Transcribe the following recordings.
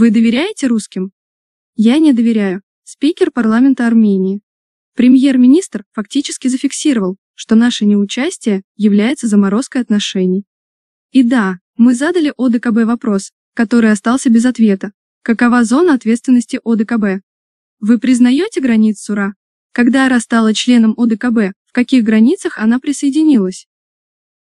Вы доверяете русским? Я не доверяю. Спикер парламента Армении. Премьер-министр фактически зафиксировал, что наше неучастие является заморозкой отношений. И да, мы задали ОДКБ вопрос, который остался без ответа. Какова зона ответственности ОДКБ? Вы признаете границ Сура? Когда Ара стала членом ОДКБ, в каких границах она присоединилась?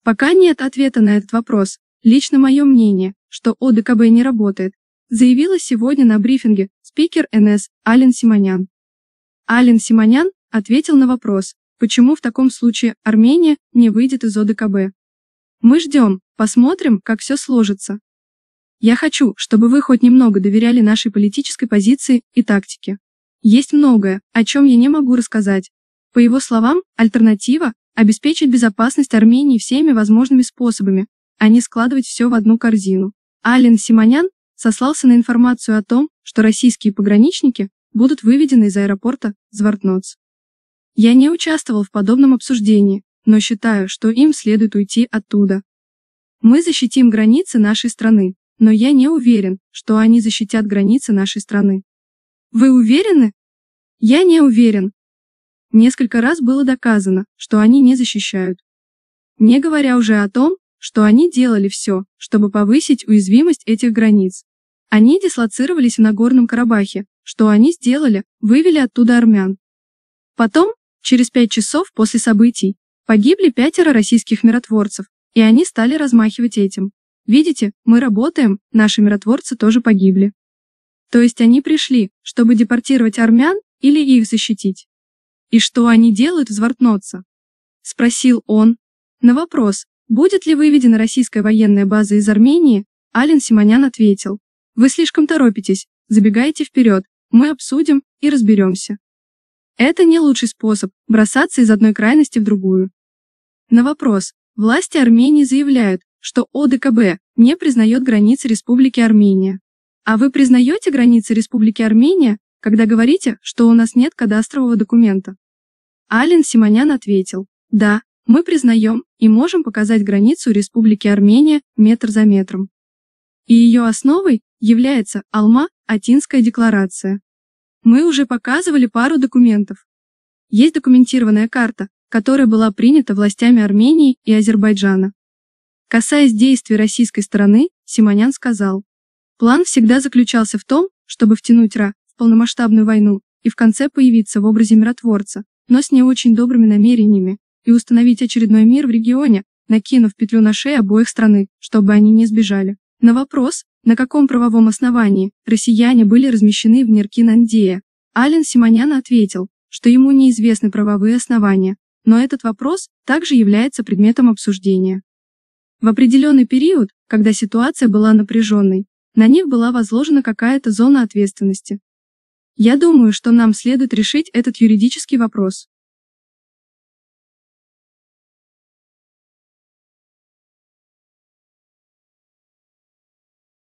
Пока нет ответа на этот вопрос. Лично мое мнение, что ОДКБ не работает, заявила сегодня на брифинге спикер НС Ален Симонян. Ален Симонян ответил на вопрос, почему в таком случае Армения не выйдет из ОДКБ. Мы ждем, посмотрим, как все сложится. Я хочу, чтобы вы хоть немного доверяли нашей политической позиции и тактике. Есть многое, о чем я не могу рассказать. По его словам, альтернатива – обеспечить безопасность Армении всеми возможными способами, а не складывать все в одну корзину. Ален Симонян сослался на информацию о том, что российские пограничники будут выведены из аэропорта Звартноц. Я не участвовал в подобном обсуждении, но считаю, что им следует уйти оттуда. Мы защитим границы нашей страны, но я не уверен, что они защитят границы нашей страны. Вы уверены? Я не уверен. Несколько раз было доказано, что они не защищают. Не говоря уже о том, что они делали все, чтобы повысить уязвимость этих границ. Они дислоцировались в Нагорном Карабахе, что они сделали, вывели оттуда армян. Потом, через пять часов после событий, погибли пятеро российских миротворцев, и они стали размахивать этим. Видите, мы работаем, наши миротворцы тоже погибли. То есть они пришли, чтобы депортировать армян или их защитить. И что они делают в Спросил он. На вопрос, Будет ли выведена российская военная база из Армении, Ален Симонян ответил. Вы слишком торопитесь, забегайте вперед, мы обсудим и разберемся. Это не лучший способ бросаться из одной крайности в другую. На вопрос, власти Армении заявляют, что ОДКБ не признает границы Республики Армения. А вы признаете границы Республики Армения, когда говорите, что у нас нет кадастрового документа? Ален Симонян ответил, да, мы признаем и можем показать границу Республики Армения метр за метром. И ее основой является Алма-Атинская декларация. Мы уже показывали пару документов. Есть документированная карта, которая была принята властями Армении и Азербайджана. Касаясь действий российской стороны, Симонян сказал, план всегда заключался в том, чтобы втянуть Ра в полномасштабную войну и в конце появиться в образе миротворца, но с не очень добрыми намерениями, и установить очередной мир в регионе, накинув петлю на шеи обоих страны, чтобы они не сбежали. На вопрос, на каком правовом основании россияне были размещены в Неркинандее, Ален Симонян ответил, что ему неизвестны правовые основания, но этот вопрос также является предметом обсуждения. В определенный период, когда ситуация была напряженной, на них была возложена какая-то зона ответственности. Я думаю, что нам следует решить этот юридический вопрос.